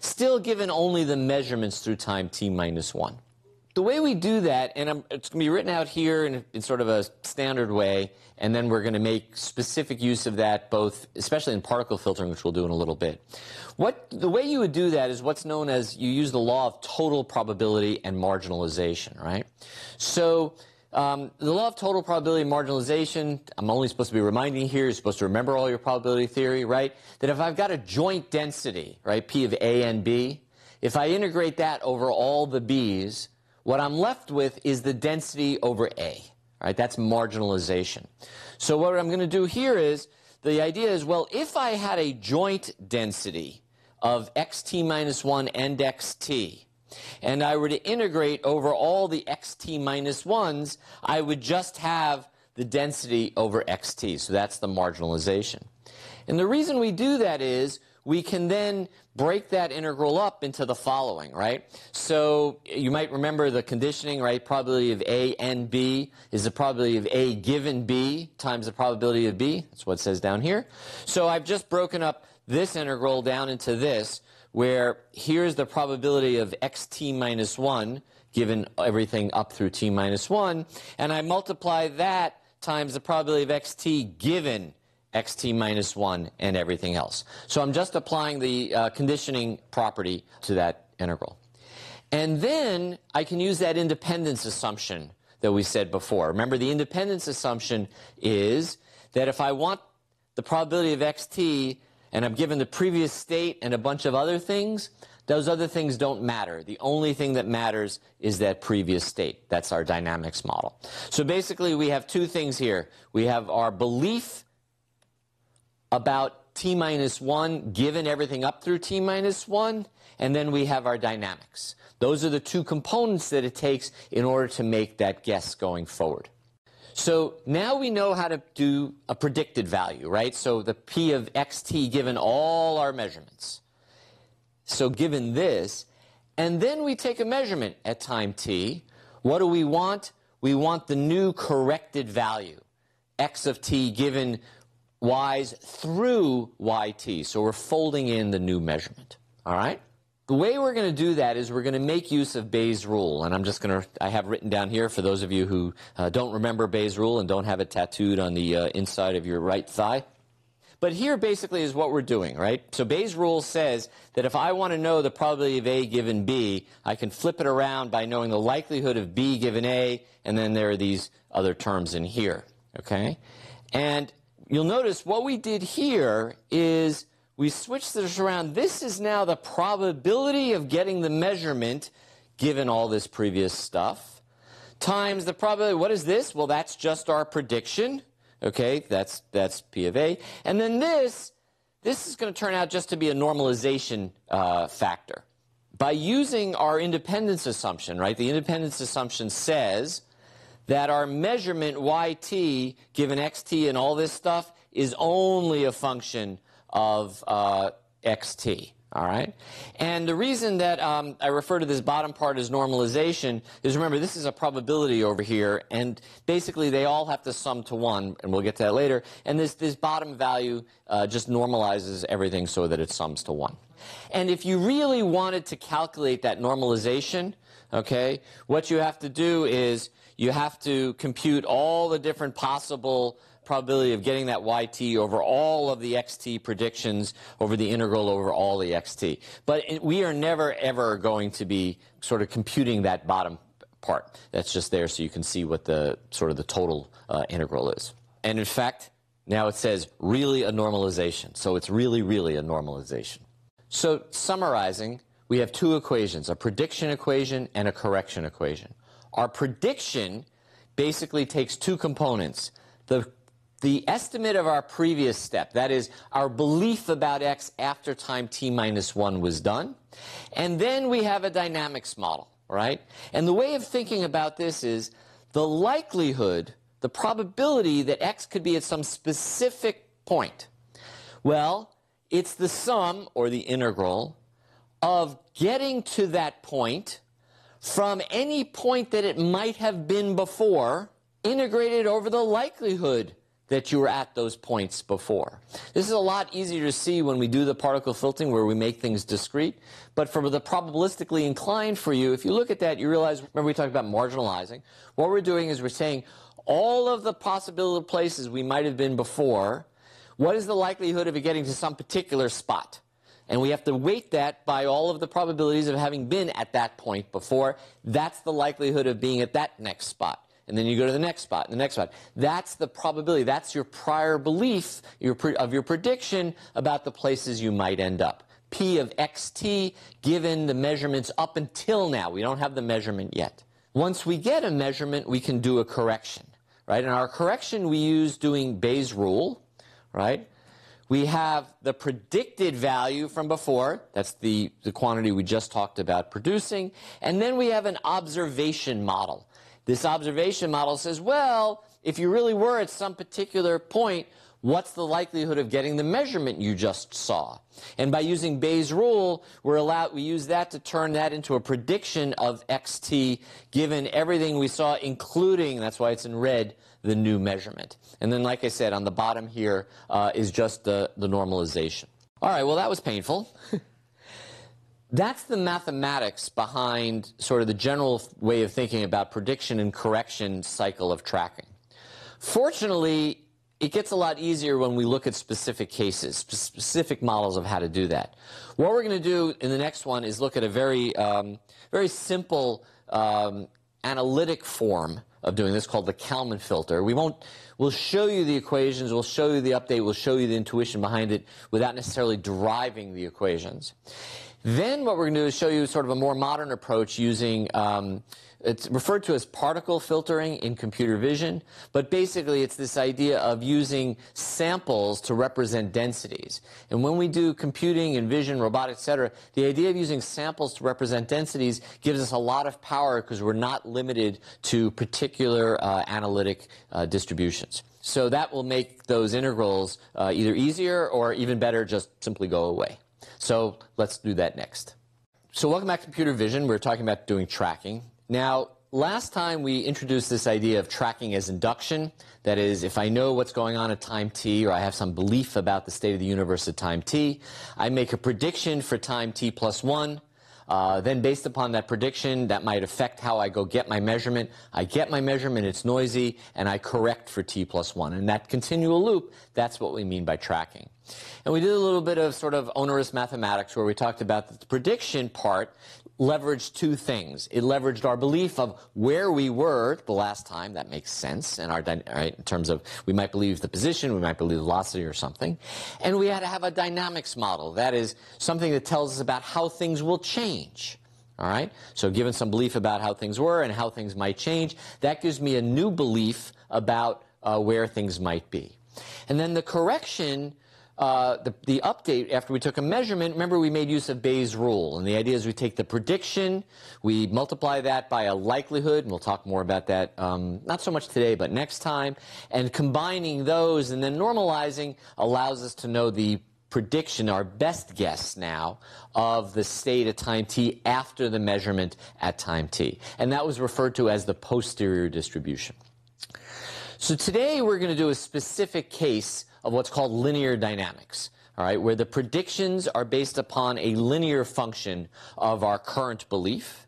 still given only the measurements through time t minus 1. The way we do that, and I'm, it's going to be written out here in, in, sort of a standard way, and then we're going to make specific use of that both, especially in particle filtering, which we'll do in a little bit. What The way you would do that is what's known as you use the law of total probability and marginalization, right? So um, the law of total probability marginalization, I'm only supposed to be reminding here, you're supposed to remember all your probability theory, right? That if I've got a joint density, right, P of A and B, if I integrate that over all the B's, what I'm left with is the density over A, right? That's marginalization. So what I'm going to do here is, the idea is, well, if I had a joint density of xt minus 1 and xt, and I were to integrate over all the xt minus 1s, I would just have the density over xt. So that's the marginalization. And the reason we do that is we can then break that integral up into the following, right? So you might remember the conditioning, right? Probability of A and B is the probability of A given B times the probability of B. That's what it says down here. So I've just broken up this integral down into this where here's the probability of xt minus 1, given everything up through t minus 1, and I multiply that times the probability of xt given xt minus 1 and everything else. So I'm just applying the uh, conditioning property to that integral. And then I can use that independence assumption that we said before. Remember, the independence assumption is that if I want the probability of xt and I'm given the previous state and a bunch of other things, those other things don't matter. The only thing that matters is that previous state. That's our dynamics model. So basically, we have two things here. We have our belief about t minus 1, given everything up through t minus 1, and then we have our dynamics. Those are the two components that it takes in order to make that guess going forward. So now we know how to do a predicted value, right? So the P of xt given all our measurements. So given this, and then we take a measurement at time t. What do we want? We want the new corrected value, x of t given y's through yt. So we're folding in the new measurement, all right? The way we're going to do that is we're going to make use of Bayes' rule. And I'm just going to, I have written down here for those of you who uh, don't remember Bayes' rule and don't have it tattooed on the uh, inside of your right thigh. But here basically is what we're doing, right? So Bayes' rule says that if I want to know the probability of A given B, I can flip it around by knowing the likelihood of B given A, and then there are these other terms in here, okay? And you'll notice what we did here is we switch this around. This is now the probability of getting the measurement given all this previous stuff times the probability. What is this? Well, that's just our prediction. Okay, that's, that's P of A. And then this, this is going to turn out just to be a normalization uh, factor. By using our independence assumption, right, the independence assumption says that our measurement yt given xt and all this stuff is only a function of uh, xt. All right? And the reason that um, I refer to this bottom part as normalization is remember, this is a probability over here, and basically they all have to sum to one, and we'll get to that later. And this, this bottom value uh, just normalizes everything so that it sums to one. And if you really wanted to calculate that normalization, okay, what you have to do is you have to compute all the different possible probability of getting that YT over all of the XT predictions over the integral over all the XT. But it, we are never, ever going to be sort of computing that bottom part. That's just there so you can see what the sort of the total uh, integral is. And in fact, now it says really a normalization. So it's really, really a normalization. So summarizing, we have two equations, a prediction equation and a correction equation. Our prediction basically takes two components, the the estimate of our previous step, that is our belief about x after time t minus 1 was done. And then we have a dynamics model, right? And the way of thinking about this is the likelihood, the probability that x could be at some specific point. Well, it's the sum or the integral of getting to that point from any point that it might have been before integrated over the likelihood that you were at those points before. This is a lot easier to see when we do the particle filtering where we make things discrete. But for the probabilistically inclined for you, if you look at that, you realize, remember we talked about marginalizing. What we're doing is we're saying all of the possible places we might have been before, what is the likelihood of it getting to some particular spot? And we have to weight that by all of the probabilities of having been at that point before. That's the likelihood of being at that next spot and then you go to the next spot, the next spot. That's the probability. That's your prior belief your pre- of your prediction about the places you might end up. P of xt given the measurements up until now. We don't have the measurement yet. Once we get a measurement, we can do a correction, right? And our correction we use doing Bayes' rule, right? We have the predicted value from before. That's the, the quantity we just talked about producing. And then we have an observation model. This observation model says, well, if you really were at some particular point, what's the likelihood of getting the measurement you just saw? And by using Bayes' rule, we're allowed, we use that to turn that into a prediction of xt given everything we saw, including, that's why it's in red, the new measurement. And then, like I said, on the bottom here uh, is just the, the normalization. All right, well, that was painful. That's the mathematics behind sort of the general way of thinking about prediction and correction cycle of tracking. Fortunately, it gets a lot easier when we look at specific cases, specific models of how to do that. What we're going to do in the next one is look at a very, um, very simple um, analytic form of doing this called the Kalman filter. We won't, we'll show you the equations, we'll show you the update, we'll show you the intuition behind it without necessarily deriving the equations. Then what we're going to do is show you sort of a more modern approach using um, it's referred to as particle filtering in computer vision, but basically it's this idea of using samples to represent densities. And when we do computing and vision, robotics, etc., the idea of using samples to represent densities gives us a lot of power because we're not limited to particular uh, analytic uh, distributions. So that will make those integrals uh, either easier or even better just simply go away. So let's do that next. So welcome back to Computer Vision. We we're talking about doing tracking. Now, last time we introduced this idea of tracking as induction. That is, if I know what's going on at time t, or I have some belief about the state of the universe at time t, I make a prediction for time t plus one, uh, then based upon that prediction, that might affect how I go get my measurement. I get my measurement, it's noisy, and I correct for t plus 1. And that continual loop, that's what we mean by tracking. And we did a little bit of sort of onerous mathematics where we talked about the prediction part leveraged two things. It leveraged our belief of where we were the last time. That makes sense in our right, in terms of we might believe the position, we might believe velocity or something, and we had to have a dynamics model. That is something that tells us about how things will change. All right. So given some belief about how things were and how things might change, that gives me a new belief about uh, where things might be. And then the correction uh, the, the update after we took a measurement, remember we made use of Bayes' rule. And the idea is we take the prediction, we multiply that by a likelihood, and we'll talk more about that um, not so much today, but next time. And combining those and then normalizing allows us to know the prediction, our best guess now, of the state at time t after the measurement at time t. And that was referred to as the posterior distribution. So today we're going to do a specific case of what's called linear dynamics, all right, where the predictions are based upon a linear function of our current belief.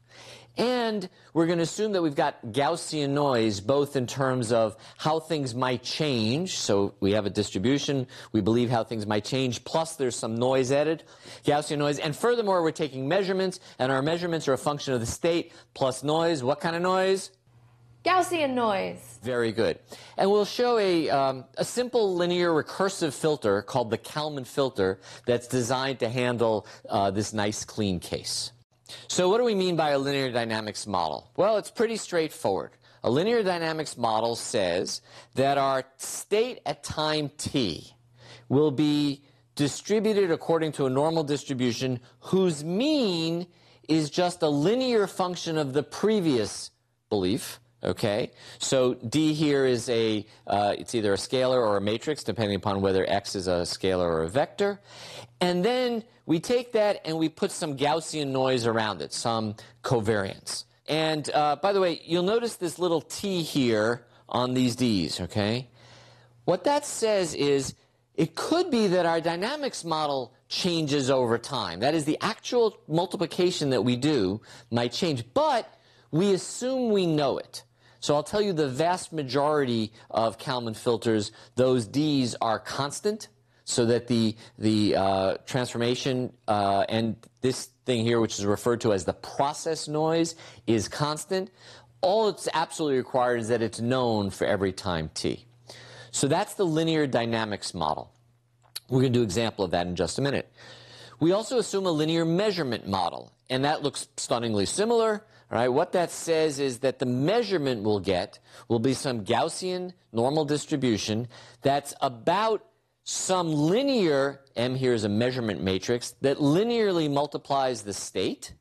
And we're going to assume that we've got Gaussian noise, both in terms of how things might change. So we have a distribution. We believe how things might change. Plus there's some noise added, Gaussian noise. And furthermore, we're taking measurements and our measurements are a function of the state plus noise. What kind of noise? Gaussian noise. Very good. And we'll show a, um, a simple linear recursive filter called the Kalman filter that's designed to handle uh, this nice clean case. So what do we mean by a linear dynamics model? Well, it's pretty straightforward. A linear dynamics model says that our state at time t will be distributed according to a normal distribution whose mean is just a linear function of the previous belief Okay, so D here is a, uh, it's either a scalar or a matrix, depending upon whether X is a scalar or a vector. And then we take that and we put some Gaussian noise around it, some covariance. And uh, by the way, you'll notice this little T here on these Ds, okay? What that says is it could be that our dynamics model changes over time. That is, the actual multiplication that we do might change, but we assume we know it. So I'll tell you the vast majority of Kalman filters, those D's are constant so that the, the uh, transformation uh, and this thing here, which is referred to as the process noise, is constant. All it's absolutely required is that it's known for every time t. So that's the linear dynamics model. We're going to do an example of that in just a minute. We also assume a linear measurement model, and that looks stunningly similar. All right, what that says is that the measurement we'll get will be some Gaussian normal distribution that's about some linear, M here is a measurement matrix, that linearly multiplies the state,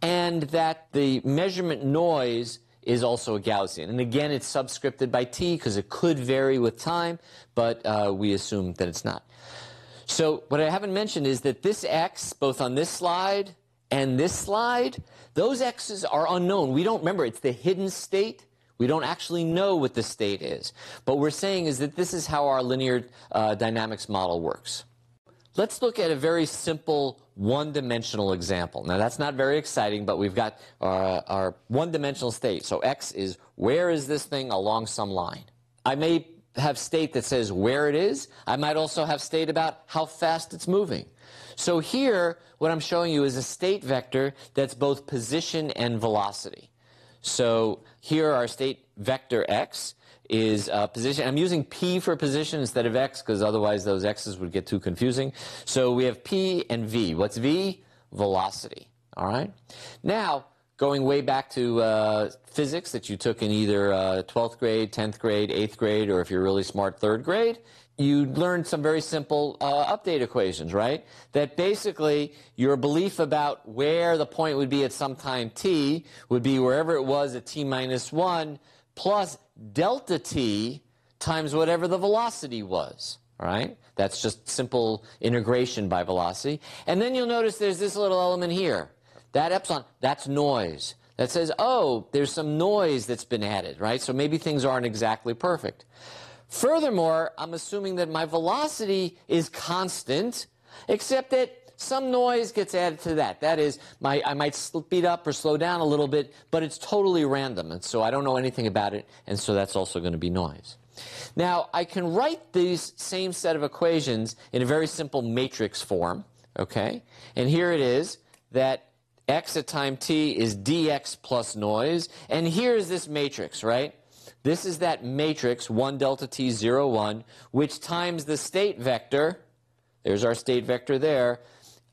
and that the measurement noise is also a Gaussian. And again, it's subscripted by t because it could vary with time, but uh, we assume that it's not. So what I haven't mentioned is that this x, both on this slide and this slide, those x's are unknown. We don't remember, it's the hidden state. We don't actually know what the state is. But we're saying is that this is how our linear uh, dynamics model works. Let's look at a very simple one-dimensional example. Now that's not very exciting, but we've got our, our one-dimensional state. So x is where is this thing along some line. I may have state that says where it is. I might also have state about how fast it's moving. So here, what I'm showing you is a state vector that's both position and velocity. So here our state vector x is uh, position. I'm using p for position instead of x because otherwise those x's would get too confusing. So we have p and v. What's v? Velocity. All right. Now, going way back to uh, physics that you took in either uh, 12th grade, 10th grade, 8th grade, or if you're really smart, 3rd grade, you learned some very simple uh, update equations, right? That basically your belief about where the point would be at some time t would be wherever it was at t minus 1 plus delta t times whatever the velocity was, right? That's just simple integration by velocity. And then you'll notice there's this little element here. That epsilon, that's noise. That says, oh, there's some noise that's been added, right? So maybe things aren't exactly perfect. Furthermore, I'm assuming that my velocity is constant, except that some noise gets added to that. That is, my, I might speed up or slow down a little bit, but it's totally random, and so I don't know anything about it, and so that's also going to be noise. Now, I can write these same set of equations in a very simple matrix form, okay? And here it is that x at time t is dx plus noise, and here is this matrix, right? This is that matrix 1 delta t 0 1 which times the state vector, there's our state vector there,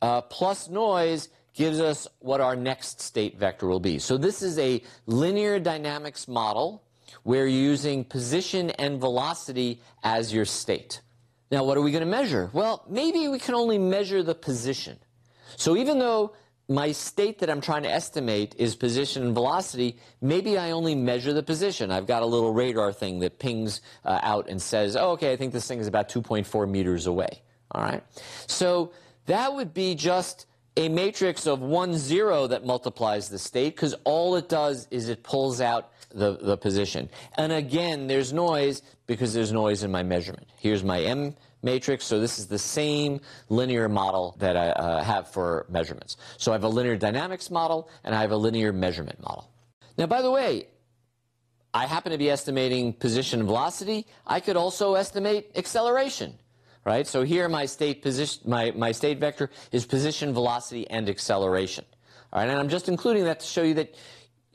uh, plus noise gives us what our next state vector will be. So this is a linear dynamics model where you're using position and velocity as your state. Now what are we going to measure? Well, maybe we can only measure the position. So even though my state that I'm trying to estimate is position and velocity, maybe I only measure the position. I've got a little radar thing that pings uh, out and says, oh, okay, I think this thing is about 2.4 meters away. All right? So that would be just a matrix of 1, 0 that multiplies the state because all it does is it pulls out the, the position. And again, there's noise because there's noise in my measurement. Here's my m matrix. So this is the same linear model that I uh, have for measurements. So I have a linear dynamics model and I have a linear measurement model. Now, by the way, I happen to be estimating position velocity. I could also estimate acceleration, right? So here my state position, my, my state vector is position velocity and acceleration. All right, and I'm just including that to show you that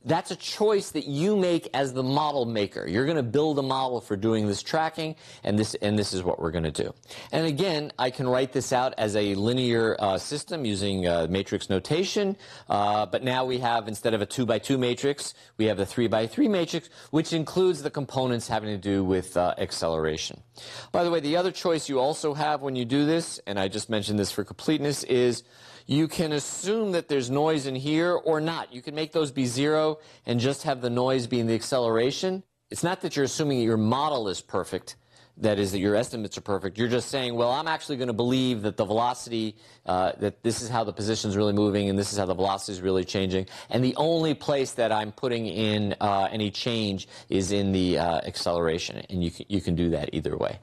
that's a choice that you make as the model maker. You're going to build a model for doing this tracking, and this and this is what we're going to do. And again, I can write this out as a linear uh, system using uh, matrix notation. Uh, but now we have instead of a two by two matrix, we have a three by three matrix, which includes the components having to do with uh, acceleration. By the way, the other choice you also have when you do this, and I just mentioned this for completeness, is you can assume that there's noise in here or not. You can make those be zero and just have the noise being the acceleration, it's not that you're assuming that your model is perfect, that is that your estimates are perfect. You're just saying, well, I'm actually going to believe that the velocity, uh, that this is how the position is really moving and this is how the velocity is really changing. And the only place that I'm putting in uh, any change is in the uh, acceleration. And you can, you can do that either way.